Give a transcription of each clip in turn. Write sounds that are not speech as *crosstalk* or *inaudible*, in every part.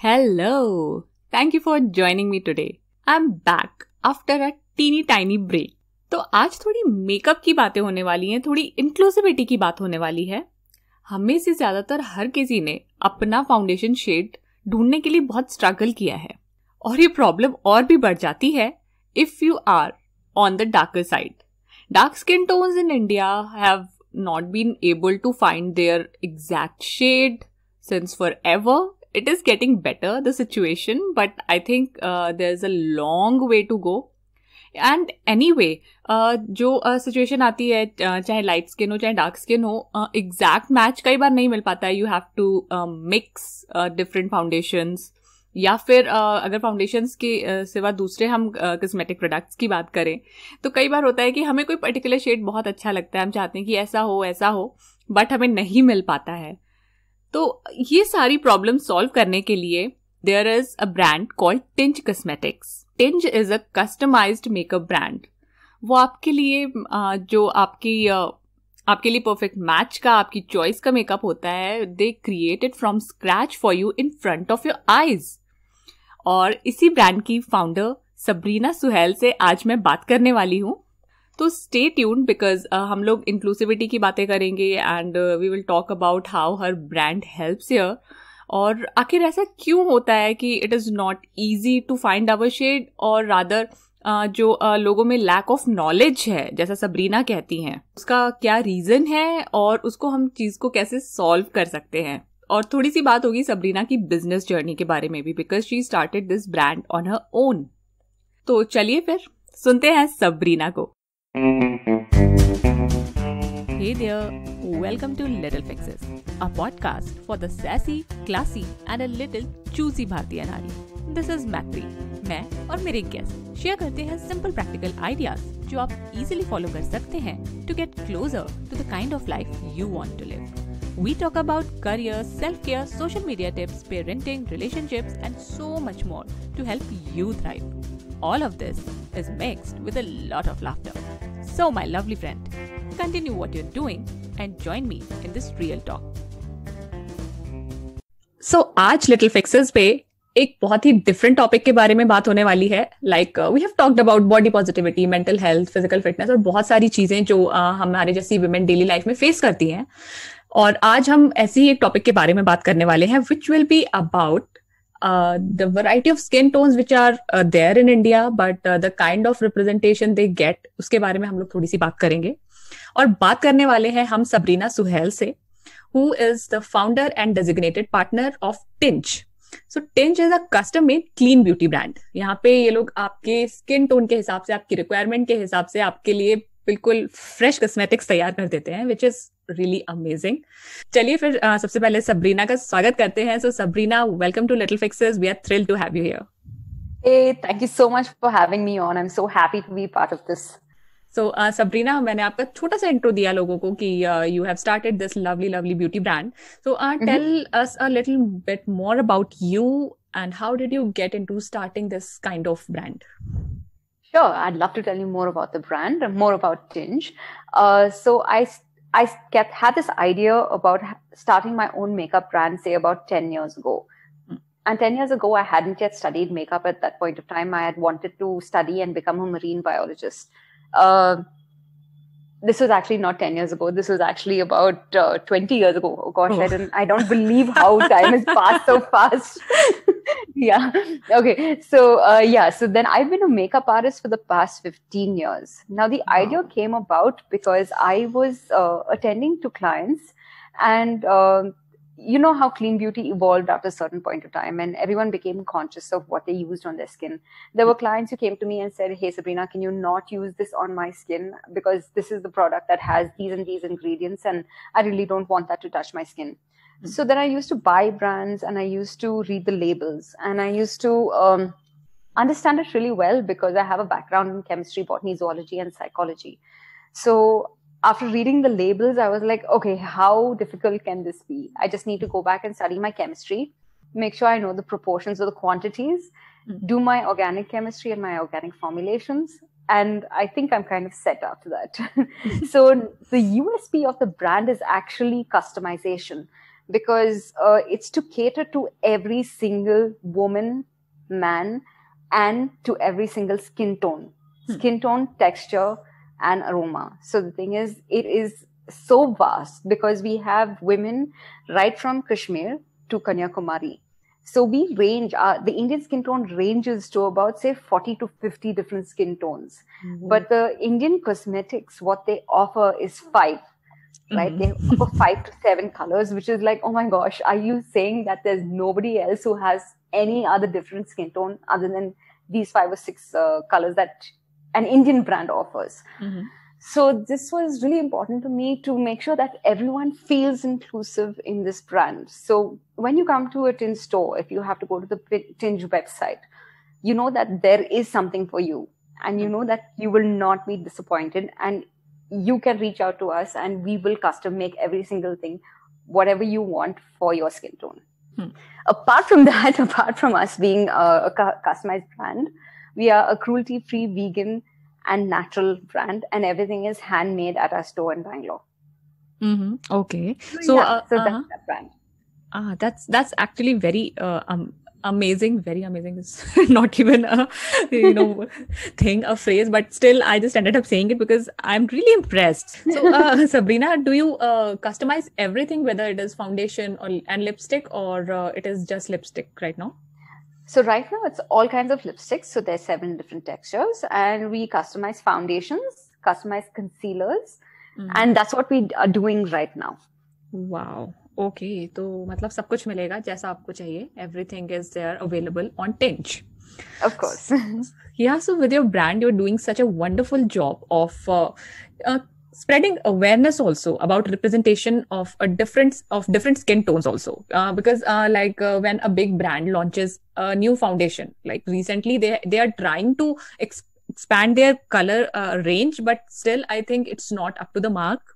Hello! Thank you for joining me today. I'm back after a teeny tiny break. तो आज थोड़ी makeup की बातें होने वाली हैं थोड़ी इंक्लूसिविटी की बात होने वाली है हमें से ज़्यादातर हर किसी ने अपना फाउंडेशन शेड ढूंढने के लिए बहुत स्ट्रगल किया है और ये प्रॉब्लम और भी बढ़ जाती है if you are on the darker side dark skin tones in India have not been able to find their exact shade since forever it is getting better the situation but I think there is a long way to go and anyway जो situation uh, आती है uh, चाहे light skin हो चाहे dark skin हो exact uh, match कई बार नहीं मिल पाता है you have to mix different foundation या फिर uh, अगर फाउंडेशन के uh, सिवा दूसरे हम कस्मेटिक uh, प्रोडक्ट्स की बात करें तो कई बार होता है कि हमें कोई पर्टिकुलर शेड बहुत अच्छा लगता है हम चाहते हैं कि ऐसा हो ऐसा हो बट हमें नहीं मिल पाता है तो ये सारी प्रॉब्लम सॉल्व करने के लिए there is a brand called Tinge cosmetics Tinge is a customize makeup brand वो आपके लिए जो आपकी आपके लिए परफेक्ट मैच का आपकी चॉइस का मेकअप होता है they created from scratch for you in front of your eyes और इसी ब्रांड की फाउंडर सबरीना सुहेल से आज मैं बात करने वाली हूँ तो स्टे ट्यून बिकॉज हम लोग इंक्लूसिविटी की बातें करेंगे and we will talk about how her brand helps यर और आखिर ऐसा क्यों होता है कि it is not easy to find our shade और रादर uh, जो uh, लोगों में लैक ऑफ नॉलेज है जैसा सबरीना कहती हैं उसका क्या रीज़न है और उसको हम चीज़ को कैसे सॉल्व कर सकते हैं और थोड़ी सी बात होगी सबरीना की बिजनेस जर्नी के बारे में भी because she started this brand on her own तो चलिए फिर सुनते हैं सबरीना को Hey there, welcome to Little Fixes, a podcast for the sassy, classy, and a little choosy Bhartiya Nari. This is Matri. मैं और मेरे गेस्ट शेयर करते हैं सिंपल प्रैक्टिकल आइडियाज जो आप इजीली फॉलो कर सकते हैं to get closer to the kind of life you want to live we talk about career self care social media tips parenting relationships and so much more to help you thrive all of this is mixed with a lot of laughter So, my lovely friend, continue what you're doing and join me in this real talk. so, आज Little Fixes पे एक बहुत ही different topic के बारे में बात होने वाली है like we have talked about body positivity mental health physical fitness और बहुत सारी चीजें जो uh, हमारे जैसी वुमेन डेली लाइफ में फेस करती हैं और आज हम ऐसे ही एक टॉपिक के बारे में बात करने वाले हैं which will be about the variety of skin tones which are there in India but the kind of representation they get उसके बारे में हम लोग थोड़ी सी बात करेंगे और बात करने वाले हैं हम सबरीना सुहेल से who is the founder and designated partner of Tinge so Tinge is a custom made clean beauty brand यहाँ पे ये लोग आपके स्किन टोन के हिसाब से आपकी रिक्वायरमेंट के हिसाब से आपके लिए बिल्कुल फ्रेश कॉस्मेटिक्स तैयार कर देते हैं विच इज रियली अमेजिंग चलिए फिर uh, सबसे पहले सबरीना का स्वागत करते हैं so Sabrina welcome to Little Fixes we are thrill to have you here Hey, thank you so much for having me on. I'm so happy to be part of this. So, uh, Sabrina, मैंने आपका छोटा सा intro दिया लोगों को कि you have started this lovely lovely beauty brand so tell us a little bit more about you and how did you get into starting this kind of brand Sure, I'd love to tell you more about the brand and more about Tinge. Uh, so I I kept had this idea about starting my own makeup brand, say about ten years ago. And 10 years ago, I hadn't yet studied makeup at that point of time. I had wanted to study and become a marine biologist. Uh, this was actually not 10 years ago this was actually about uh, 20 years ago oh gosh i oh. don't i don't believe how time has passed so *laughs* fast *laughs* yeah okay so uh, yeah so then i've been a makeup artist for the past 15 years now the wow. idea came about because i was uh, attending to clients and um, you know how clean beauty evolved at a certain point of time and everyone became conscious of what they used on their skin there were clients who came to me and said hey sabrina can you not use this on my skin because this is the product that has these and these ingredients and i really don't want that to touch my skin mm-hmm. so then i used to buy brands and i used to read the labels and i used to um, understand it really well because i have a background in chemistry botany zoology and psychology so after reading the labels, I was like, okay, how difficult can this be? I just need to go back and study my chemistry, make sure I know the proportions of the quantities, hmm. do my organic chemistry and my organic formulations. And I think I'm kind of set after that. *laughs* so the USP of the brand is actually customization because uh, it's to cater to every single woman, man, and to every single skin tone, hmm. skin tone, texture, and aroma. So the thing is, it is so vast because we have women right from Kashmir to Kanyakumari. So we range, uh, the Indian skin tone ranges to about, say, 40 to 50 different skin tones. Mm-hmm. But the Indian cosmetics, what they offer is five, right? Mm-hmm. They offer five to seven colors, which is like, oh my gosh, are you saying that there's nobody else who has any other different skin tone other than these five or six uh, colors that an Indian brand offers. Mm-hmm. So this was really important to me to make sure that everyone feels inclusive in this brand. So when you come to a tin store, if you have to go to the Tinge website, you know that there is something for you and you mm-hmm. know that you will not be disappointed and you can reach out to us and we will custom make every single thing whatever you want for your skin tone. Hmm. Apart from *laughs* that, apart from us being a, a customized brand, we are a cruelty free vegan and natural brand, and everything is handmade at our store in Bangalore. Mm-hmm. Okay. So, yeah, uh, so that's uh-huh. that brand. Ah, that's that's actually very uh, um, amazing very amazing is *laughs* not even a you know *laughs* thing a phrase but still i just ended up saying it because i'm really impressed so uh, *laughs* sabrina do you uh, customize everything whether it is foundation or and lipstick or uh, it is just lipstick right now so right now it's all kinds of lipsticks. So there's seven different textures and we customize foundations, customize concealers. Mm. And that's what we are doing right now. Wow. Okay. So, मतलब सब कुछ मिलेगा जैसा आपको चाहिए Everything is there available on Tinge. of course *laughs* yeah so with your brand you're doing such a wonderful job of uh, uh, spreading awareness also about representation of a difference of different skin tones also uh, because uh, like uh, when a big brand launches a new foundation like recently they they are trying to expand their color uh, range but still i think it's not up to the mark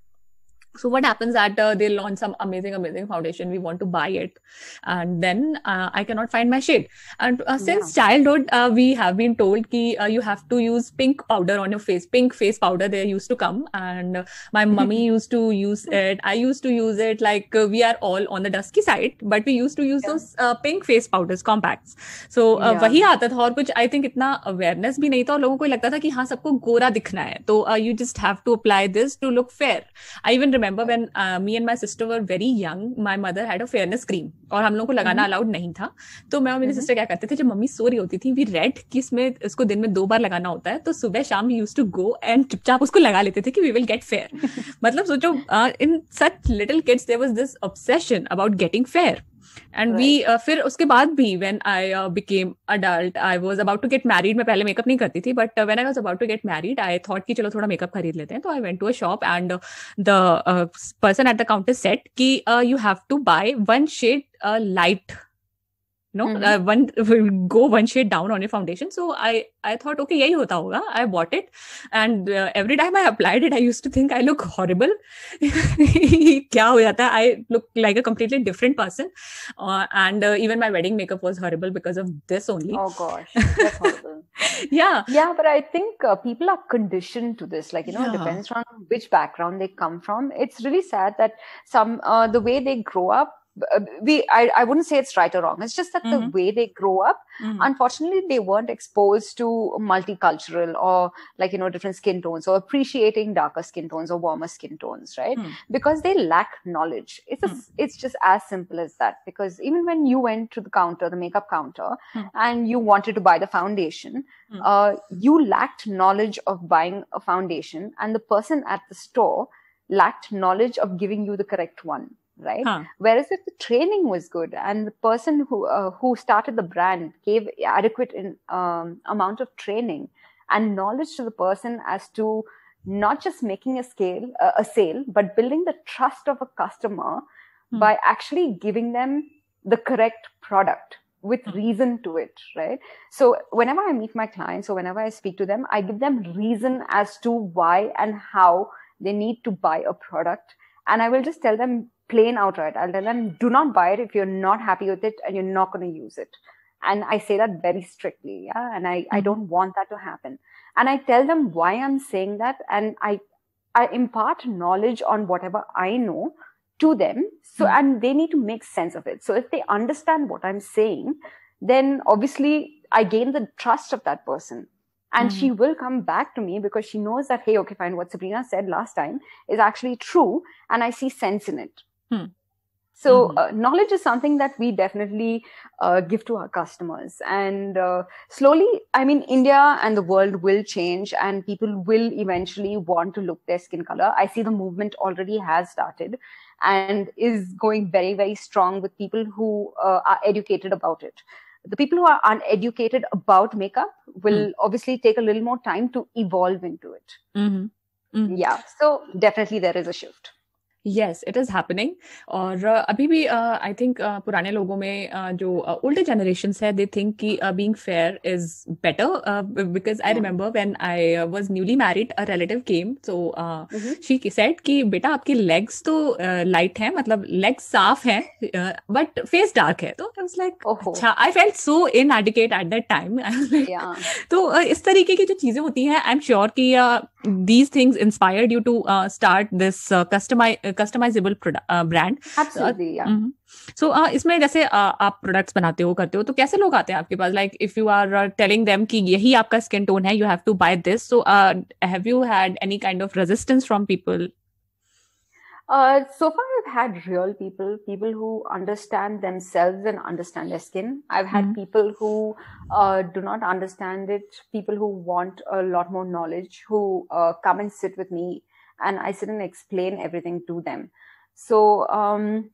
so what happens at uh, they launch some amazing amazing foundation we want to buy it and then uh, i cannot find my shade and uh, since yeah. childhood uh, we have been told ki, uh, you have to use pink powder on your face pink face powder they used to come and my mummy *laughs* used to use it i used to use it like uh, we are all on the dusky side but we used to use yeah. those pink face powders compacts so yeah. वही आता था और कुछ I think इतना awareness भी नहीं था और लोगों को लगता था कि हाँ सबको गोरा दिखना है तो you just have to apply this to look fair I even remember when me and my sister were very young my mother had a fairness cream और हम लोगों को लगाना अलाउड हम्म। नहीं था तो मैं और मेरी सिस्टर हम्म। क्या करते थे जब मम्मी सो रही होती थी वी रेड कि इसमें इसको दिन में दो बार लगाना होता है तो सुबह शाम we use to go and चुपचाप उसको लगा लेते थे कि वी विल गेट फेयर मतलब सोचो in such little kids there was this obsession about getting fair and we uh, फिर उसके बाद भी when I became adult I was about to get married मैं पहले मेकअप नहीं करती थी but when I was about to get married I thought कि चलो थोड़ा मेकअप खरीद लेते हैं तो I went to a shop and the person at the counter said कि you have to buy one shade light No, mm-hmm. uh, one *laughs* will go one shade down on your foundation. So I, I thought, okay, yeah, hota hoga. I bought it. And uh, every time I applied it, I used to think I look horrible. Kya *laughs* ho I look like a completely different person. Uh, and even my wedding makeup was horrible because of this only. Oh gosh. *laughs* yeah. Yeah. But I think people are conditioned to this. Like, you know, it depends on which background they come from. It's really sad that some, the way they grow up, we I, I wouldn't say it's right or wrong it's just that mm-hmm. the way they grow up mm-hmm. unfortunately they weren't exposed to multicultural or like you know different skin tones or appreciating darker skin tones or warmer skin tones right mm. because they lack knowledge it's a, mm. it's just as simple as that because even when you went to the counter the makeup counter mm. and you wanted to buy the foundation hmm. uh, you lacked knowledge of buying a foundation and the person at the store lacked knowledge of giving you the correct one right? Huh. Whereas if the training was good and the person who uh, who started the brand gave adequate in, um, amount of training and knowledge to the person as to not just making a scale uh, a sale, but building the trust of a customer hmm. by actually giving them the correct product with hmm. reason to it, right? So whenever I meet my clients or whenever I speak to them, I give them reason as to why and how they need to buy a product. And I will just tell them plain outright. I'll tell them, do not buy it if you're not happy with it and you're not going to use it. And I say that very strictly. Yeah. And I, I mm. don't want that to happen. And I tell them why I'm saying that. And I, I impart knowledge on whatever I know to them. So, mm. and they need to make sense of it. So if they understand what I'm saying, then obviously I gain the trust of that person. And mm. she will come back to me because she knows that, hey, okay, fine, what Sabrina said last time is actually true. And I see sense in it. Hmm. So, mm-hmm. uh, knowledge is something that we definitely uh, give to our customers. And uh, slowly, I mean, India and the world will change, and people will eventually want to look their skin color. I see the movement already has started and is going very, very strong with people who uh, are educated about it. The people who are uneducated about makeup will mm. obviously take a little more time to evolve into it. Mm-hmm. Mm-hmm. Yeah. So, definitely, there is a shift. Yes it is happening और uh, अभी भी आई uh, think uh, पुराने लोगों में जो older generation है they think कि being fair is better because I remember when I was newly married a relative came so she said कि बेटा आपके लेग्स तो लाइट हैं मतलब लेग्स साफ हैं बट फेस डार्क है तो आई वॉज लाइक अच्छा I felt so adequate at that time तो इस तरीके की जो चीजें होती हैं आई एम श्योर कि these things inspired you to start this customize customizable brand uh, uh, Absolutely, yeah. So mm-hmm. so, uh, इसमें जैसे uh, आप प्रोडक्ट्स बनाते हो करते हो तो कैसे लोग आते हैं आपके पास like if you are telling them कि यही आपका स्किन टोन है you have to buy this so have you had any kind of resistance from people Uh, so far, I've had real people, people who understand themselves and understand their skin. I've had mm-hmm. people who uh, do not understand it, people who want a lot more knowledge, who uh, come and sit with me and I sit and explain everything to them. So, um,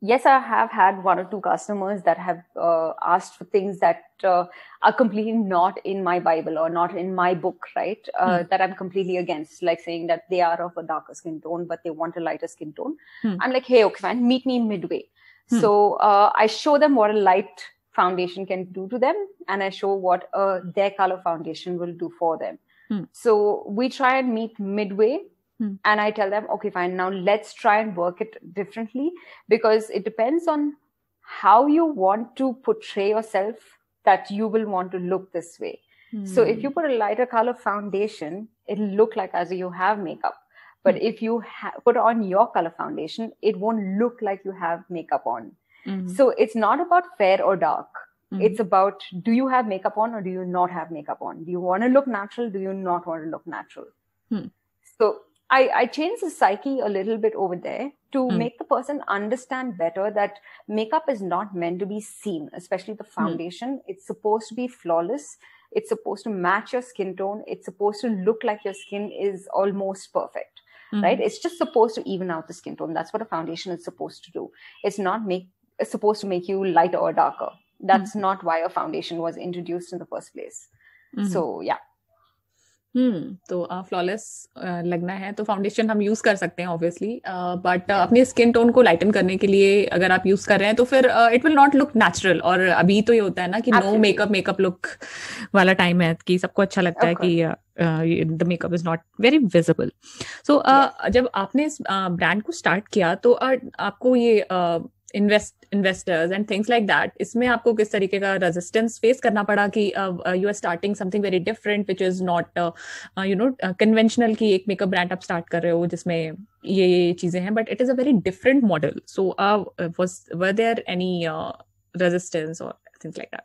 yes, I have had one or two customers that have uh, asked for things that uh, are completely not in my Bible or not in my book, right? Uh, mm. That I'm completely against, like saying that they are of a darker skin tone, but they want a lighter skin tone. Mm. I'm like, hey, okay, fine, meet me midway. Mm. So uh, I show them what a light foundation can do to them, and I show what uh, their color foundation will do for them. Hmm. So we try and meet midway Hmm. And I tell them, okay, fine, now let's try and work it differently because it depends on how you want to portray yourself that you will want to look this way. Hmm. So if you put a lighter color foundation, it'll look like as you have makeup. But hmm. if you ha- put on your color foundation, it won't look like you have makeup on. Mm-hmm. So it's not about fair or dark. It's about do you have makeup on or do you not have makeup on? Do you want to look natural? Do you not want to look natural? So I, I changed the psyche a little bit over there to mm. make the person understand better that makeup is not meant to be seen, especially the hmm. foundation. Mm. It's supposed to be flawless. It's supposed to match your skin tone. It's supposed to look like your skin is almost perfect. Mm. Right? It's just supposed to even out the skin tone. That's what a foundation is supposed to do. It's not make it's supposed to make you lighter or darker. That's hmm. not why a foundation was introduced in the first place. Hmm. So yeah. Hmm तो flawless लगना है तो foundation हम use कर सकते हैं obviously but अपने skin tone को लाइटन करने के लिए अगर आप यूज कर रहे हैं तो फिर it will not look natural और अभी तो ये होता है ना कि नो मेकअप मेकअप लुक वाला टाइम है कि सबको अच्छा लगता है कि the makeup is not very visible so जब आपने इस ब्रांड uh, को स्टार्ट किया तो uh, आपको ये uh, invest investors and things like that इसमें आपको किस तरीके का रेजिस्टेंस फेस करना पड़ा कि you are starting something very different which is not you know conventional की एक मेकअप ब्रांड आप स्टार्ट कर रहे हो जिसमें ये ये चीजें हैं but it is a very different model so were there any resistance और things like that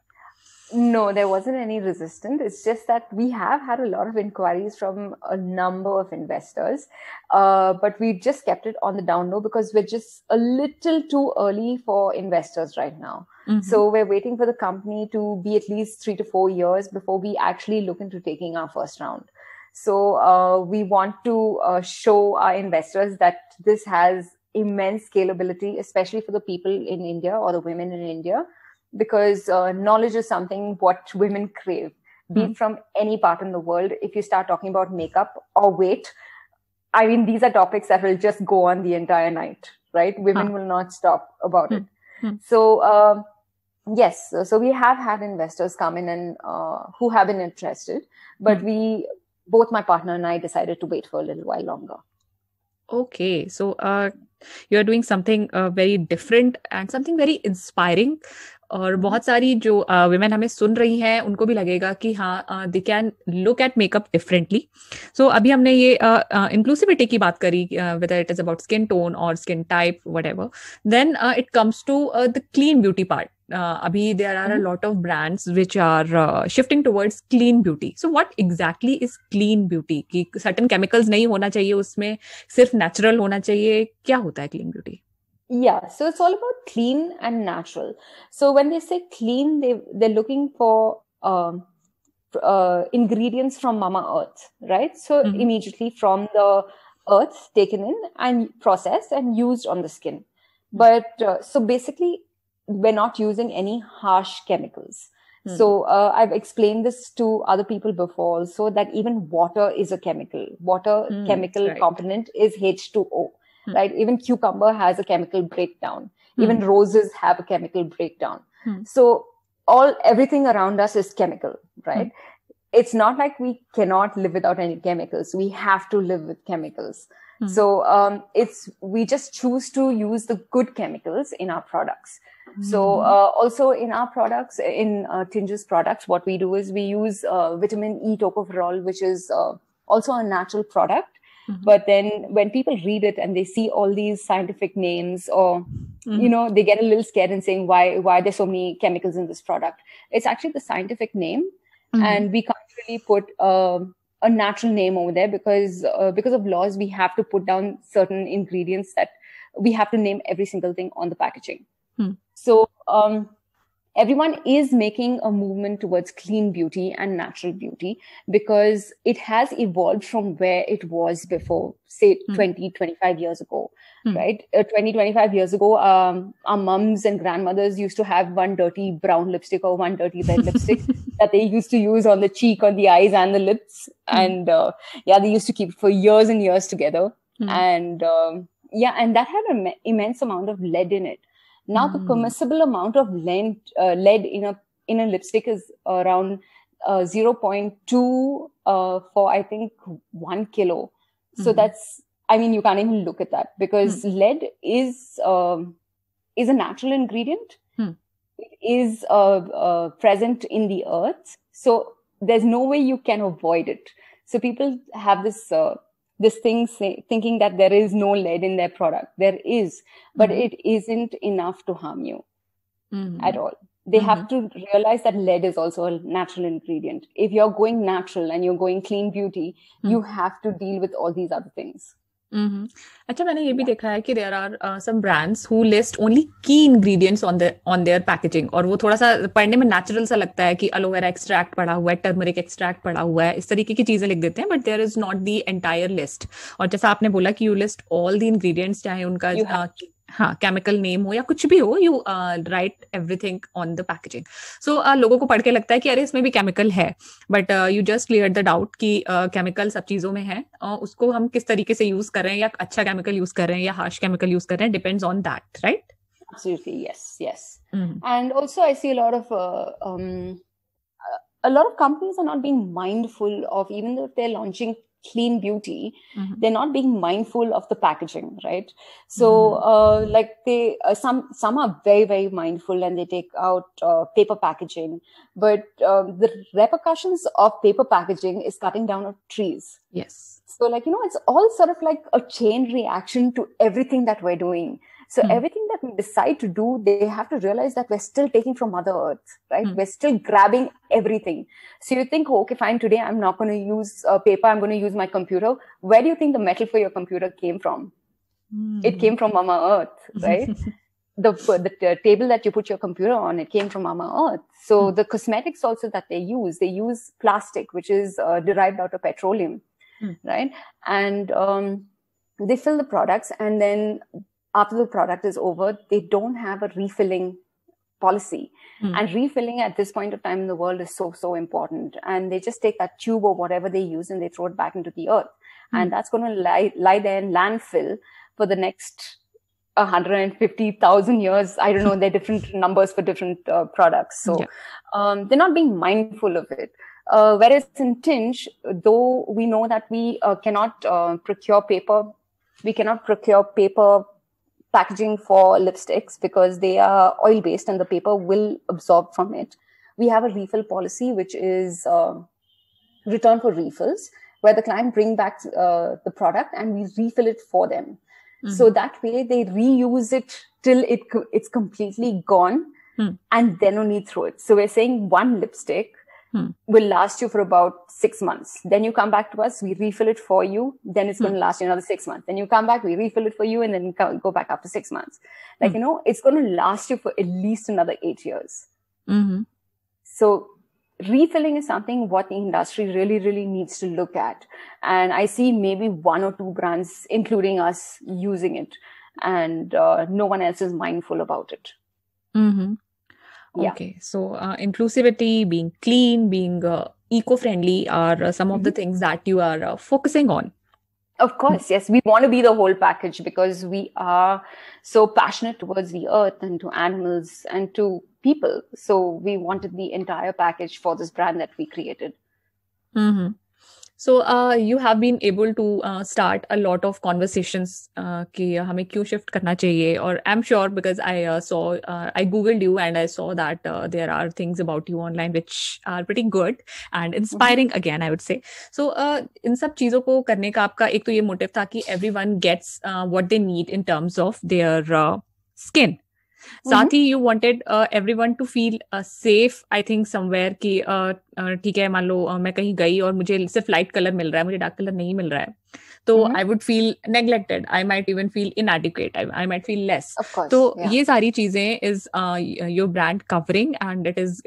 No, there wasn't any resistance. It's just that we have had a lot of inquiries from a number of investors, uh, but we've just kept it on the down low because we're just a little too early for investors right now. Mm-hmm. So we're waiting for the company to be at least three to four years before we actually look into taking our first round. So uh, we want to uh, show our investors that this has immense scalability, especially for the people in India or the women in India because uh, knowledge is something what women crave be it hmm. from any part in the world if you start talking about makeup or weight i mean these are topics that will just go on the entire night right women huh. will not stop about hmm. it hmm. so um, yes so, so we have had investors come in and uh, who have been interested but hmm. we both my partner and i decided to wait for a little while longer okay so uh, you're doing something uh, very different and something very inspiring और बहुत सारी जो women हमें सुन रही हैं उनको भी लगेगा कि हाँ they can look at makeup differently so अभी हमने ये इंक्लूसिविटी की बात करी whether it is about skin tone और skin type whatever then it comes to the clean beauty part Uh, abhi there are a lot of brands which are uh, shifting towards clean beauty so what exactly is clean beauty ki certain chemicals nahi hona chahiye usme sirf natural hona chahiye kya hota hai clean beauty Yeah, so it's all about clean and natural. So when they say clean, they they're looking for um, uh, ingredients from Mama Earth, right? So mm-hmm. immediately from the earth taken in and processed and used on the skin. But uh, so basically, we're not using any harsh chemicals. Mm. So uh, I've explained this to other people before also that even water is a chemical. Water mm, chemical right. component is H2O. Hmm. right? Even cucumber has a chemical breakdown. Hmm. Even roses have a chemical breakdown. Hmm. So all everything around us is chemical, right? Hmm. It's not like we cannot live without any chemicals. We have to live with chemicals. Hmm. So um, it's we just choose to use the good chemicals in our products. So hmm. uh, also in our products, in uh, Tinge's products, what we do is we use uh, vitamin E tocopherol, which is uh, also a natural product Mm-hmm. But then when people read it and they see all these scientific names or mm-hmm. you know they get a little scared and saying why why are there so many chemicals in this product? It's actually the scientific name, mm-hmm. and we can't really put uh, a natural name over there because uh, because of laws we have to put down certain ingredients that we have to name every single thing on the packaging. Hmm. So um, everyone is making a movement towards clean beauty and natural beauty because it has evolved from where it was before say mm. 20 25 years ago mm. right uh, 20 25 years ago um, our mums and grandmothers used to have one dirty brown lipstick or one dirty red lipstick *laughs* that they used to use on the cheek on the eyes and the lips mm. and uh, yeah they used to keep it for years and years together hmm. and um, yeah and that had an immense amount of lead in it now, mm. the hmm. permissible amount of lead, uh, lead in a in a lipstick is around uh, 0.2 uh, for I think one kilo. So mm that's I mean you can't even look at that because mm. lead is um, is a natural ingredient. Mm. uh, present in the earth, so there's no way you can avoid it. So people have this uh, this thing say, thinking that there is no lead in their product. There is, but mm-hmm. it isn't enough to harm you mm-hmm. at all. They mm-hmm. have to realize that lead is also a natural ingredient. If you're going natural and you're going clean beauty, hmm. you have to deal with all these other things. Mm-hmm. अच्छा मैंने ये भी देखा है कि there are some brands who list only key ingredients on on their packaging और वो थोड़ा सा पढ़ने में नेचुरल सा लगता है कि एलोवेरा एक्सट्रैक्ट पड़ा हुआ है टर्मरिक एक्सट्रैक्ट पड़ा हुआ है इस तरीके की चीजें लिख देते हैं but there is not the entire list और जैसा आपने बोला कि you list all the ingredients चाहे उनका हाँ केमिकल नेम हो या कुछ भी हो you write everything on the packaging so लोगों को पढ़ के लगता है कि अरे इसमें भी केमिकल है but you just clear the doubt कि केमिकल uh, सब चीज़ों में है uh, उसको हम किस तरीके से यूज कर रहे हैं या अच्छा केमिकल यूज कर रहे हैं या हार्श केमिकल यूज कर रहे हैं depends on that right Absolutely, yes, yes. Mm-hmm. And also, I uh, um, a lot of companies are not being mindful of even though they're launching clean beauty mm-hmm. they're not being mindful of the packaging right so mm-hmm. uh, like they uh, some some are very very mindful and they take out uh, paper packaging but um, the repercussions of paper packaging is cutting down of trees yes so like you know it's all sort of like a chain reaction to everything that we're doing so mm. everything that we decide to do, they have to realize that we're still taking from Mother Earth, right? Mm. We're still grabbing everything. So you think, oh, okay, fine, today I'm not going to use uh, paper, I'm going to use my computer. Where do you think the metal for your computer came from? Mm. It came from Mama Earth, right? *laughs* the, the, table that you put your computer on, it came from Mama Earth. So hmm. the cosmetics also that they use, they use plastic, which is uh, derived out of petroleum, hmm. right? And um, they fill the products and then after the product is over, they don't have a refilling policy. Mm. And refilling at this point of time in the world is so, so important. And they just take that tube or whatever they use and they throw it back into the earth. Mm. And that's going to lie, lie there in landfill for the next 150,000 years. I don't know. They're different *laughs* numbers for different uh, products. So yeah. um, they're not being mindful of it. Uh, whereas in Tinge, though we know that we uh, cannot uh, procure paper, we cannot procure paper packaging for lipsticks because they are oil based and the paper will absorb from it. We have a refill policy, which is uh, return for refills, where the client bring back uh, the product and we refill it for them. Mm-hmm. So that way they reuse it till it it's completely gone, mm. and then only throw it. So we're saying one lipstick hmm. will last you for about six months. Then you come back to us, we refill it for you. Then it's hmm. going to last you another six months. Then you come back, we refill it for you, and then go back after six months. Like, hmm. you know, it's going to last you for at least another eight years. Mm-hmm. So refilling is something what the industry really, really needs to look at. And I see maybe one or two brands, including us, using it and uh, no one else is mindful about it. Mm-hmm. Yeah. Okay. So uh, inclusivity, being clean, being uh, eco-friendly are uh, some mm-hmm. of the mm-hmm. things that you are uh, focusing on. Of course, yes. We want to be the whole package because we are so passionate towards the earth and to animals and to people. So we wanted the entire package for this brand that we created. Mm-hmm. So uh, you have been able to uh, start a lot of conversations uh, कि हमें क्यों shift करना चाहिए और I'm sure because I uh, saw uh, I googled you and I saw that uh, there are things about you online which are pretty good and inspiring mm-hmm. again I would say. So uh, इन सब चीजों को करने का आपका एक तो ये motive था कि everyone gets uh, what they need in terms of their uh, skin. साथ हम्म। ही you wanted everyone to feel safe I think somewhere की ठीक है मान लो uh, मैं कहीं गई और मुझे सिर्फ लाइट कलर मिल रहा है मुझे डार्क कलर नहीं मिल रहा है तो I would feel neglected I might even feel inadequate I might feel less तो ये सारी चीजें is your brand covering and it is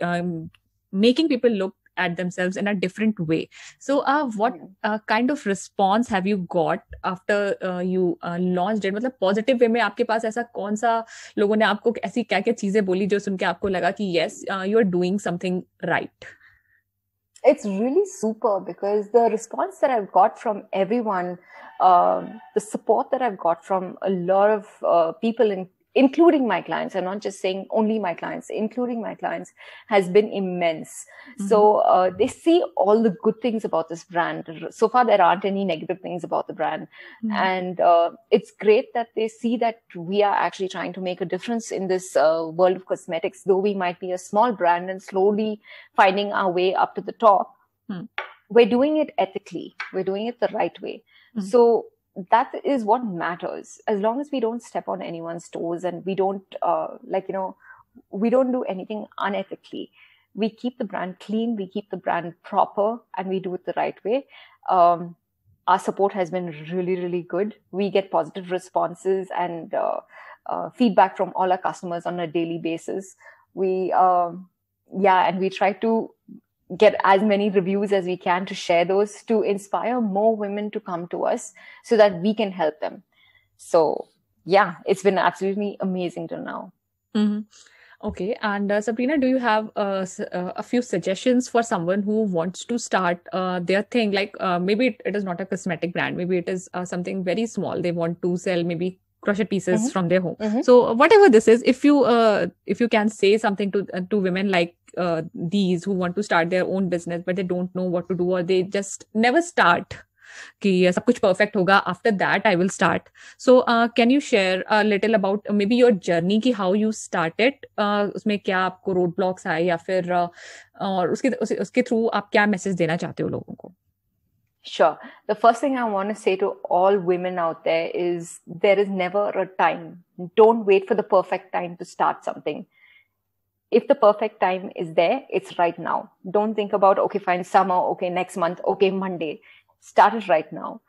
making people look at themselves in a different way so uh, what uh, kind of response have you got after uh, you uh, launched it मतलब positive way में आपके पास ऐसा कौन सा लोगों ने आपको ऐसी क्या क्या चीजें बोली जो सुन आपको लगा कि yes you are doing something right it's really super because the response that I've got from everyone, um, the support that I've got from a lot of uh, people in including my clients i'm not just saying only my clients including my clients has been immense mm-hmm. so uh, they see all the good things about this brand so far there aren't any negative things about the brand mm-hmm. and uh, it's great that they see that we are actually trying to make a difference in this uh, world of cosmetics though we might be a small brand and slowly finding our way up to the top mm-hmm. we're doing it ethically we're doing it the right way hmm. so that is what matters as long as we don't step on anyone's toes and we don't uh, like you know we don't do anything unethically we keep the brand clean we keep the brand proper and we do it the right way um, our support has been really really good we get positive responses and uh, uh, feedback from all our customers on a daily basis we um, yeah and we try to get as many reviews as we can to share those to inspire more women to come to us so that we can help them. So, yeah, it's been absolutely amazing till now. Mm-hmm. Okay, and uh, Sabrina, do you have uh, uh a few suggestions for someone who wants to start uh, their thing? Like uh, maybe it, it is not a cosmetic brand, maybe it is uh, something very small. They want to sell maybe crochet pieces mm-hmm. from their home mm-hmm. so whatever this is if you uh, if you can say something to uh, to women like uh, these who want to start their own business but they don't know what to do or they just never start कि सब कुछ perfect होगा after that I will start so can you share little about maybe your journey की how you started उसमें क्या आपको road blocks आए या फिर uh, और उसके उस, उसके थ्रू आप क्या मैसेज देना चाहते हो लोगों को Sure. The first thing I want to say to all women out there is there is never a time. Don't wait for the perfect time to start something. If the perfect time is there, it's right now. Don't think about, okay, fine, summer, okay, next month, okay, Monday. Start it right now.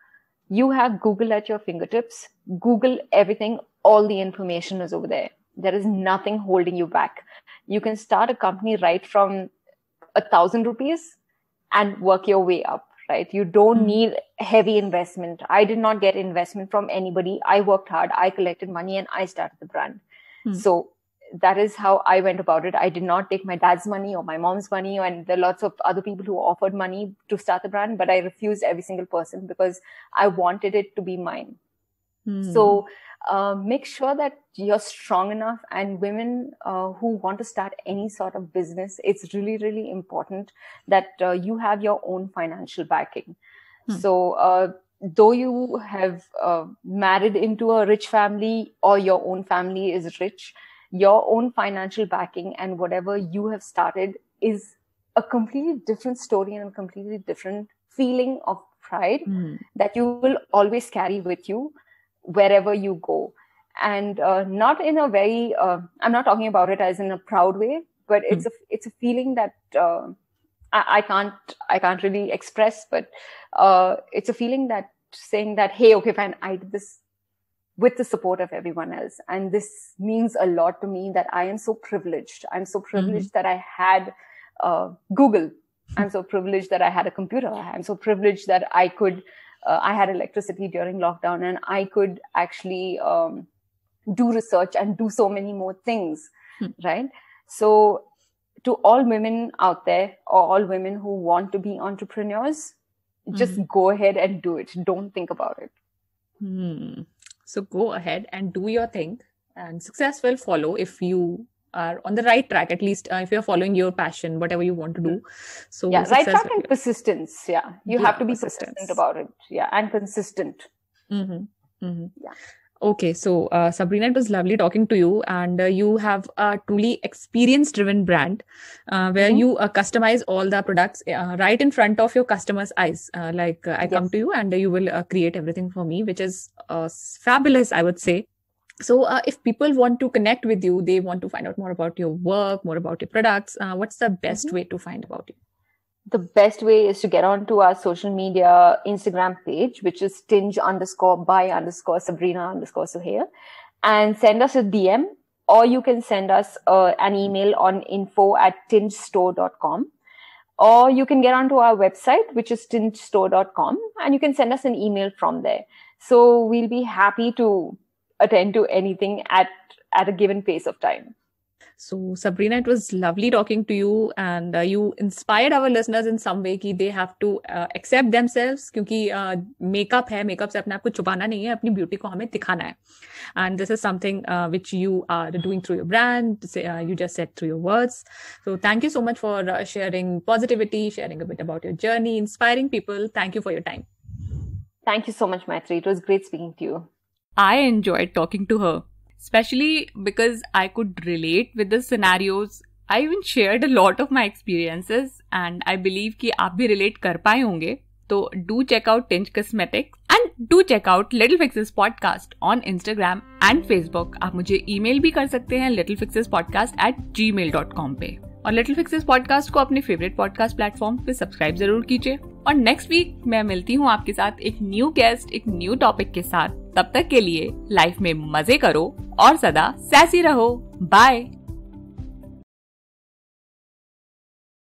You have Google at your fingertips. Google everything. All the information is over there. There is nothing holding you back. You can start a company right from a thousand rupees and work your way up right? You don't hmm. need heavy investment. I did not get investment from anybody. I worked hard, I collected money, and I started the brand. Mm. So that is how I went about it. I did not take my dad's money or my mom's money, and there are lots of other people who offered money to start the brand, but I refused every single person because I wanted it to be mine. So hmm. uh, make sure that you're strong enough and women uh, who want to start any sort of business, it's really, really important that uh, you have your own financial backing. Hmm. So, uh, though you have uh, married into a rich family or your own family is rich, your own financial backing and whatever you have started is a completely different story and a completely different feeling of pride mm. that you will always carry with you wherever you go. And uh, not in a very, uh, I'm not talking about it as in a proud way, but it's mm. a, it's a feeling that uh, I, I, can't, I can't really express, but uh, it's a feeling that saying that, Hey, okay, fine, I did this with the support of everyone else. And this means a lot to me that I am so privileged. I'm so hmm. privileged mm-hmm. that I had uh, Google. I'm so privileged that I had a computer. I'm so privileged that I could uh, I had electricity during lockdown and I could actually um, do research and do so many more things, hmm. right? So, to all women out there or all women who want to be entrepreneurs, mm-hmm. just hmm. go ahead and do it. Don't think about it. Hmm. So, go ahead and do your thing, and success will follow if you are on the right track at least uh, if you're following your passion whatever you want to do mm-hmm. so yeah right track and persistence yeah you yeah, have to be persistent about it yeah and consistent mm-hmm. Mm-hmm. yeah okay so uh, sabrina it was lovely talking to you and uh, you have a truly experience driven brand uh, where mm-hmm. you uh, customize all the products uh, right in front of your customers eyes uh, like i yes. come to you and you will create everything for me which is fabulous i would say so uh, if people want to connect with you they want to find out more about your work more about your products uh, what's the best mm-hmm. way to find about you the best way is to get onto our social media instagram page which is tinge underscore by underscore sabrina underscore suhail and send us a dm or you can send us uh, an email on info at tingestore.com or you can get onto our website which is tingestore.com and you can send us an email from there so we'll be happy to attend to anything at at a given pace of time so sabrina it was lovely talking to you and uh, you inspired our listeners in some way ki they have to uh, accept themselves kyunki uh, makeup hai makeup se apne aap ko chupana nahi hai apni beauty ko hame dikhana hai and this is something uh, which you are doing through your brand uh, you just said through your words so thank you so much for sharing positivity sharing a bit about your journey inspiring people thank you for your time thank you so much maitri it was great speaking to you I enjoyed talking to her, especially because I could relate with the scenarios. I even shared a lot of my experiences, and I believe कि आप भी relate कर पाए होंगे So do check out Tinge Cosmetics and do check out Little Fixes Podcast on Instagram and Facebook. आप मुझे email भी कर सकते हैं Little Fixes Podcast at gmail.com पे और लिटिल फिक्सेस पॉडकास्ट को अपने फेवरेट पॉडकास्ट प्लेटफॉर्म पे सब्सक्राइब जरूर कीजिए और नेक्स्ट वीक मैं मिलती हूँ आपके साथ एक न्यू गेस्ट एक न्यू टॉपिक के साथ तब तक के लिए लाइफ में मजे करो और सदा सैसी रहो बाय